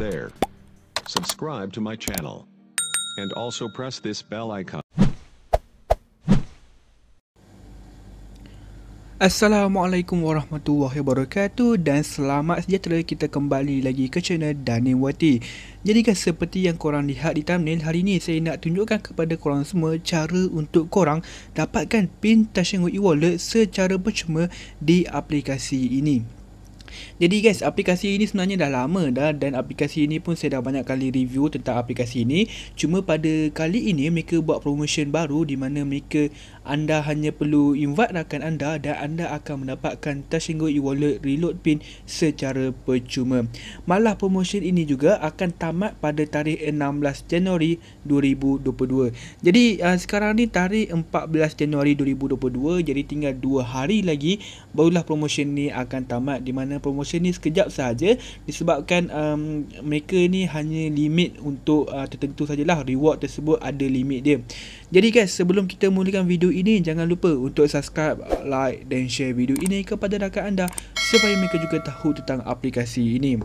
there. Subscribe to my channel. And also press this bell icon. Assalamualaikum warahmatullahi wabarakatuh dan selamat sejahtera kita kembali lagi ke channel Danim Wati. Jadi guys seperti yang korang lihat di thumbnail hari ini saya nak tunjukkan kepada korang semua cara untuk korang dapatkan pin Tashengo e-wallet secara percuma di aplikasi ini. Jadi guys, aplikasi ini sebenarnya dah lama dah dan aplikasi ini pun saya dah banyak kali review tentang aplikasi ini. Cuma pada kali ini mereka buat promotion baru di mana mereka anda hanya perlu invite rakan anda dan anda akan mendapatkan Tashingo e-wallet reload pin secara percuma. Malah promotion ini juga akan tamat pada tarikh 16 Januari 2022. Jadi uh, sekarang ni tarikh 14 Januari 2022 jadi tinggal 2 hari lagi barulah promotion ni akan tamat di mana promotion ni sekejap sahaja disebabkan um, mereka ni hanya limit untuk uh, tertentu sajalah reward tersebut ada limit dia. Jadi guys, sebelum kita mulakan video ini, jangan lupa untuk subscribe, like dan share video ini kepada rakan anda supaya mereka juga tahu tentang aplikasi ini.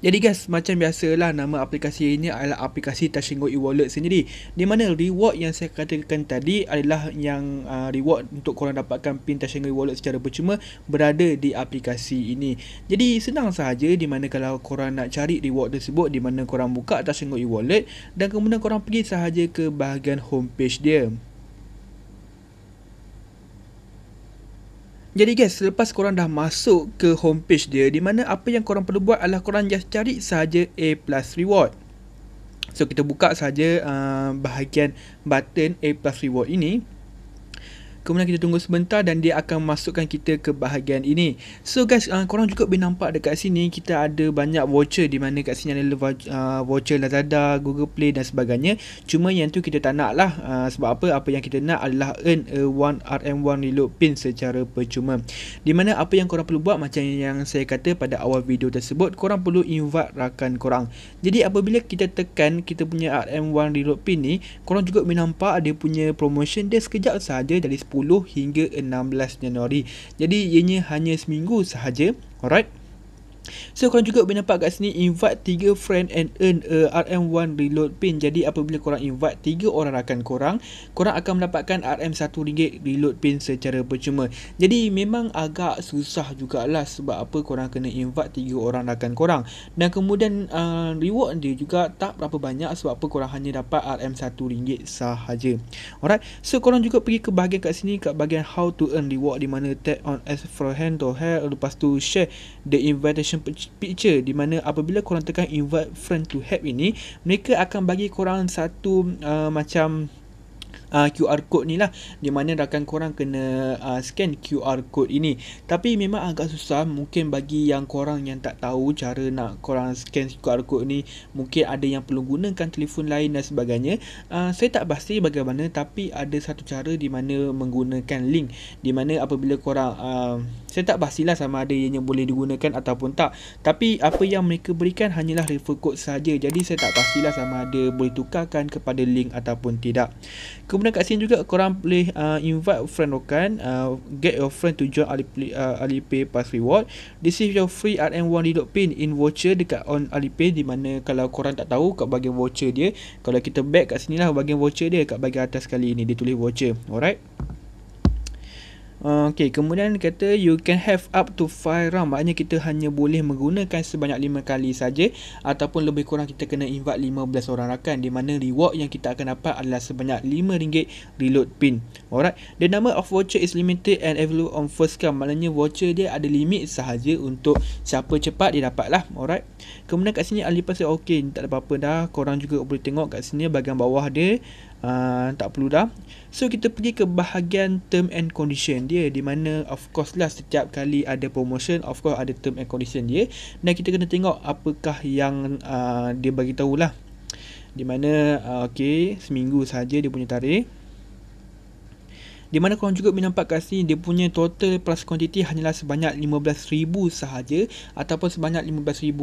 Jadi guys, macam biasalah nama aplikasi ini adalah aplikasi Tashingo e-wallet sendiri. Di mana reward yang saya katakan tadi adalah yang uh, reward untuk korang dapatkan pin Tashingo e-wallet secara percuma berada di aplikasi ini. Jadi senang sahaja di mana kalau korang nak cari reward tersebut di mana korang buka Tashingo e-wallet dan kemudian korang pergi sahaja ke bahagian homepage dia. Jadi guys, selepas korang dah masuk ke homepage dia, di mana apa yang korang perlu buat adalah korang just cari sahaja A plus reward. So kita buka sahaja uh, bahagian button A plus reward ini. Kemudian kita tunggu sebentar dan dia akan masukkan kita ke bahagian ini. So guys, uh, korang juga boleh nampak dekat sini kita ada banyak voucher di mana kat sini ada uh, voucher Lazada, Google Play dan sebagainya. Cuma yang tu kita tak nak lah. Uh, sebab apa? Apa yang kita nak adalah earn a 1 RM1 reload pin secara percuma. Di mana apa yang korang perlu buat macam yang saya kata pada awal video tersebut, korang perlu invite rakan korang. Jadi apabila kita tekan kita punya RM1 reload pin ni, korang juga boleh nampak dia punya promotion dia sekejap saja dari 10 10 hingga 16 Januari. Jadi ianya hanya seminggu sahaja. Alright. So korang juga boleh nampak kat sini invite tiga friend and earn a RM1 reload pin. Jadi apabila korang invite tiga orang rakan korang, korang akan mendapatkan RM1 ringgit reload pin secara percuma. Jadi memang agak susah jugalah sebab apa korang kena invite tiga orang rakan korang. Dan kemudian uh, reward dia juga tak berapa banyak sebab apa korang hanya dapat RM1 ringgit sahaja. Alright, so korang juga pergi ke bahagian kat sini kat bahagian how to earn reward di mana tap on as for hand to hair lepas tu share the invitation picture di mana apabila korang tekan invite friend to help ini mereka akan bagi korang satu uh, macam Uh, QR code ni lah di mana rakan korang kena uh, scan QR code ini tapi memang agak susah mungkin bagi yang korang yang tak tahu cara nak korang scan QR code ni mungkin ada yang perlu gunakan telefon lain dan sebagainya uh, saya tak pasti bagaimana tapi ada satu cara di mana menggunakan link di mana apabila korang uh, saya tak pastilah sama ada ianya boleh digunakan ataupun tak. Tapi apa yang mereka berikan hanyalah refer code saja. Jadi saya tak pastilah sama ada boleh tukarkan kepada link ataupun tidak. Kemudian kat sini juga korang boleh uh, invite friend rokan. Uh, get your friend to join Alipay, uh, Alipay Pass Reward. Receive your free RM1 reload pin in voucher dekat on Alipay. Di mana kalau korang tak tahu kat bahagian voucher dia. Kalau kita back kat sini lah bahagian voucher dia kat bahagian atas kali ini. Dia tulis voucher. Alright. Ah, okey, kemudian kata you can have up to 5 round Maknanya kita hanya boleh menggunakan sebanyak 5 kali saja Ataupun lebih kurang kita kena invite 15 orang rakan Di mana reward yang kita akan dapat adalah sebanyak RM5 reload pin Alright, the number of voucher is limited and available on first come Maknanya voucher dia ada limit sahaja untuk siapa cepat dia dapat Alright, kemudian kat sini Ali pasal okay Tak ada apa-apa dah, korang juga boleh tengok kat sini bagian bawah dia uh, tak perlu dah so kita pergi ke bahagian term and condition dia di mana of course lah setiap kali ada promotion of course ada term and condition dia dan kita kena tengok apakah yang uh, dia bagi tahulah di mana uh, ah, okey seminggu saja dia punya tarikh di mana korang juga boleh nampak kat sini dia punya total plus quantity hanyalah sebanyak RM15,000 sahaja ataupun sebanyak RM15,000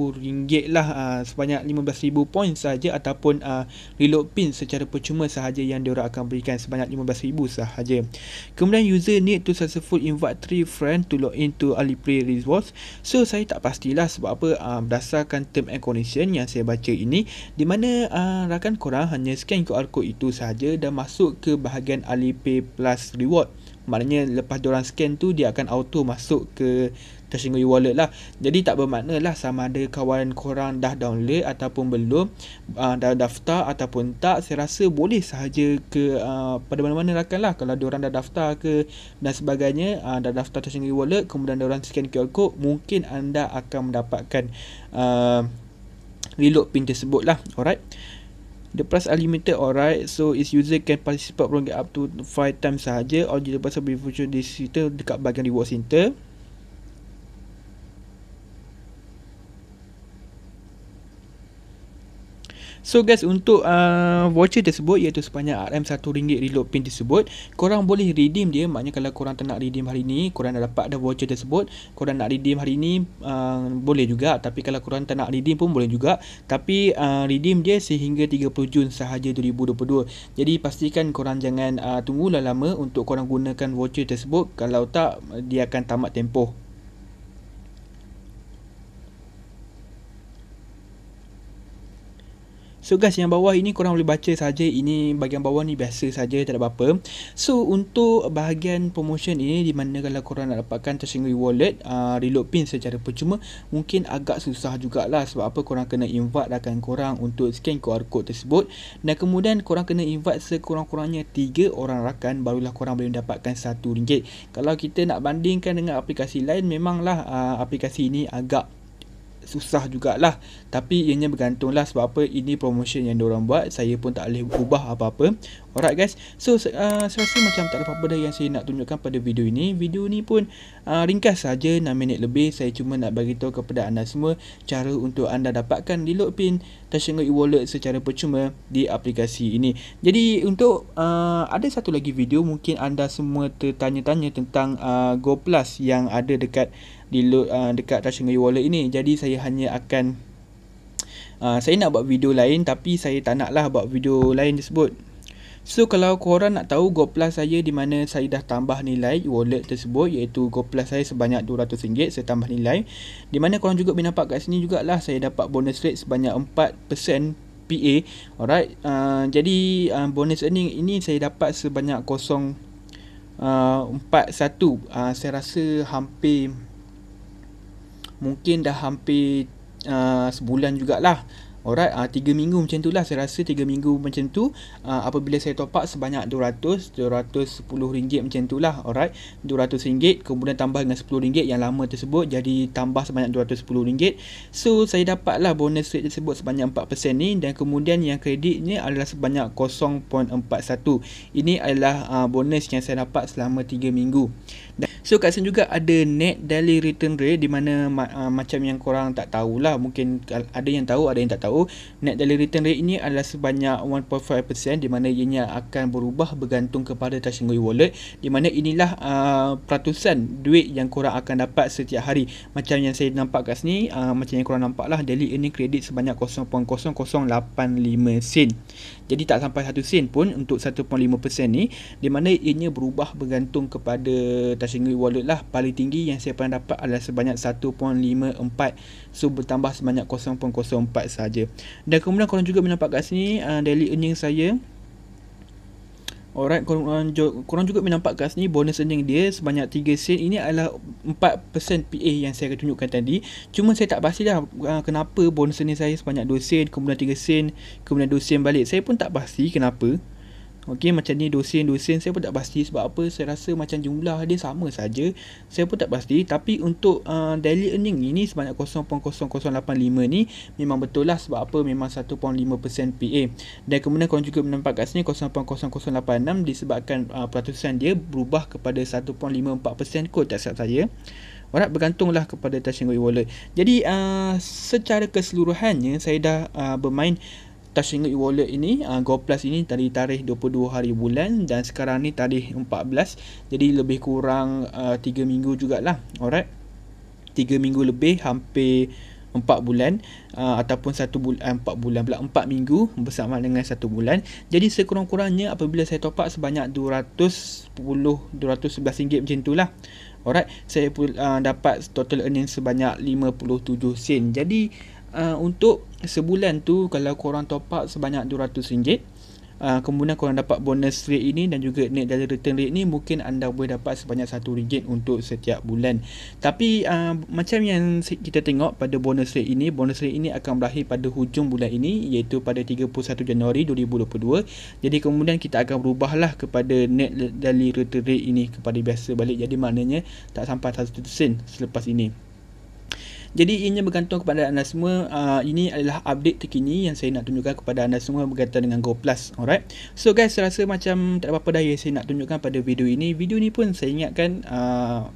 lah uh, sebanyak RM15,000 point sahaja ataupun uh, reload pin secara percuma sahaja yang diorang akan berikan sebanyak RM15,000 sahaja. Kemudian user need to successful invite three friend to log into Aliplay Rewards. So saya tak pastilah sebab apa uh, berdasarkan term and condition yang saya baca ini di mana uh, rakan korang hanya scan QR code itu sahaja dan masuk ke bahagian Alipay Plus reward maknanya lepas diorang scan tu dia akan auto masuk ke Tashingo e-wallet lah jadi tak bermakna lah sama ada kawan korang dah download ataupun belum uh, dah daftar ataupun tak saya rasa boleh sahaja ke uh, pada mana-mana rakan lah, lah kalau diorang dah daftar ke dan sebagainya uh, dah daftar Tashingo e-wallet kemudian diorang scan QR code mungkin anda akan mendapatkan uh, reload pin tersebut lah alright The price are limited alright So its user can participate program up to 5 times sahaja Or jika pasal boleh virtual digital dekat bahagian reward center So guys untuk uh, voucher tersebut iaitu sepanjang RM1 reload pin tersebut Korang boleh redeem dia maknanya kalau korang nak redeem hari ni Korang dah dapat ada voucher tersebut Korang nak redeem hari ni uh, boleh juga Tapi kalau korang nak redeem pun boleh juga Tapi uh, redeem dia sehingga 30 Jun sahaja 2022 Jadi pastikan korang jangan uh, tunggu lama untuk korang gunakan voucher tersebut Kalau tak dia akan tamat tempoh So guys yang bawah ini korang boleh baca saja ini bahagian bawah ni biasa saja tak ada apa-apa. So untuk bahagian promotion ini di mana kalau korang nak dapatkan Tersinggui Wallet uh, reload pin secara percuma mungkin agak susah jugalah sebab apa korang kena invite akan korang untuk scan QR code tersebut dan kemudian korang kena invite sekurang-kurangnya 3 orang rakan barulah korang boleh mendapatkan RM1. Kalau kita nak bandingkan dengan aplikasi lain memanglah uh, aplikasi ini agak susah jugalah tapi ianya bergantunglah sebab apa ini promotion yang diorang buat saya pun tak boleh ubah apa-apa alright guys so uh, saya rasa macam tak ada apa-apa dah yang saya nak tunjukkan pada video ini video ni pun uh, ringkas saja 6 minit lebih saya cuma nak bagi tahu kepada anda semua cara untuk anda dapatkan di reload pin Tashengo e-wallet secara percuma di aplikasi ini jadi untuk uh, ada satu lagi video mungkin anda semua tertanya-tanya tentang uh, GoPlus yang ada dekat di load uh, dekat Tashengui Wallet ini. Jadi saya hanya akan uh, saya nak buat video lain tapi saya tak naklah buat video lain tersebut. So kalau korang nak tahu GoPlus saya di mana saya dah tambah nilai wallet tersebut iaitu GoPlus saya sebanyak RM200 saya tambah nilai. Di mana korang juga boleh nampak kat sini jugalah saya dapat bonus rate sebanyak 4% PA. Alright. Uh, jadi uh, bonus earning ini saya dapat sebanyak 0 uh, 41. Uh, saya rasa hampir mungkin dah hampir uh, sebulan jugalah Alright, 3 uh, tiga minggu macam tu lah saya rasa tiga minggu macam tu uh, Apabila saya top up sebanyak RM200, RM210 macam tu lah Alright, RM200 kemudian tambah dengan RM10 yang lama tersebut Jadi tambah sebanyak RM210 So, saya dapat lah bonus rate tersebut sebanyak 4% ni Dan kemudian yang kredit ni adalah sebanyak 0.41 Ini adalah uh, bonus yang saya dapat selama tiga minggu dan So kat sini juga ada net daily return rate di mana uh, macam yang korang tak tahulah mungkin ada yang tahu ada yang tak tahu net daily return rate ini adalah sebanyak 1.5% di mana ianya akan berubah bergantung kepada Tashengoi wallet di mana inilah uh, peratusan duit yang korang akan dapat setiap hari macam yang saya nampak kat sini uh, macam yang korang nampak lah daily earning credit sebanyak 0.0085 sen jadi tak sampai 1 sen pun untuk 1.5% ni di mana ianya berubah bergantung kepada Tashengoi wallet lah paling tinggi yang saya pernah dapat adalah sebanyak 1.54 so bertambah sebanyak 0.04 saja. dan kemudian korang juga boleh nampak kat sini uh, daily earning saya Alright, korang, korang juga boleh nampak kat sini bonus earning dia sebanyak 3 sen. Ini adalah 4% PA yang saya tunjukkan tadi. Cuma saya tak pasti lah, uh, kenapa bonus earning saya sebanyak 2 sen, kemudian 3 sen, kemudian 2 sen balik. Saya pun tak pasti kenapa. Okey macam ni dosen dosen saya pun tak pasti sebab apa saya rasa macam jumlah dia sama saja. Saya pun tak pasti tapi untuk uh, daily earning ini sebanyak 0.0085 ni memang betul lah sebab apa memang 1.5% PA. Dan kemudian kau juga menampak kat sini 0.0086 disebabkan uh, peratusan dia berubah kepada 1.54% kot tak salah saya. Orang bergantunglah kepada Tashingui Wallet. Jadi uh, secara keseluruhannya saya dah uh, bermain touch ringgit wallet ini uh, ah, GoPlus ini tadi tarikh 22 hari bulan dan sekarang ni tarikh 14 jadi lebih kurang uh, ah, 3 minggu jugalah alright 3 minggu lebih hampir 4 bulan uh, ataupun 1 bulan 4 bulan pula 4 minggu bersama dengan 1 bulan jadi sekurang-kurangnya apabila saya top up sebanyak 210 211 ringgit macam itulah alright saya uh, dapat total earning sebanyak 57 sen jadi Uh, untuk sebulan tu kalau korang top up sebanyak RM200 uh, kemudian korang dapat bonus rate ini dan juga net dollar return rate ni mungkin anda boleh dapat sebanyak RM1 untuk setiap bulan tapi uh, macam yang kita tengok pada bonus rate ini bonus rate ini akan berakhir pada hujung bulan ini iaitu pada 31 Januari 2022 jadi kemudian kita akan berubahlah kepada net dollar return rate ini kepada biasa balik jadi maknanya tak sampai rm sen selepas ini jadi ianya bergantung kepada anda semua. Uh, ini adalah update terkini yang saya nak tunjukkan kepada anda semua berkaitan dengan Go Plus. Alright. So guys, saya rasa macam tak ada apa-apa dah yang saya nak tunjukkan pada video ini. Video ni pun saya ingatkan uh,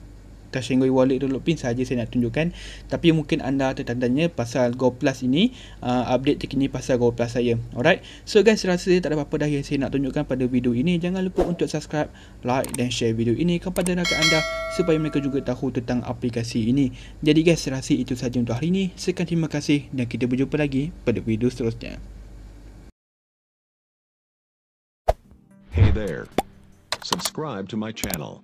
Tashengoi Wallet dulu pin saja saya nak tunjukkan tapi mungkin anda tertandanya pasal Go Plus ini uh, update terkini pasal Go Plus saya alright so guys rasa saya tak ada apa-apa dah yang saya nak tunjukkan pada video ini jangan lupa untuk subscribe like dan share video ini kepada rakan anda supaya mereka juga tahu tentang aplikasi ini jadi guys rasa itu sahaja untuk hari ini sekian terima kasih dan kita berjumpa lagi pada video seterusnya Hey there subscribe to my channel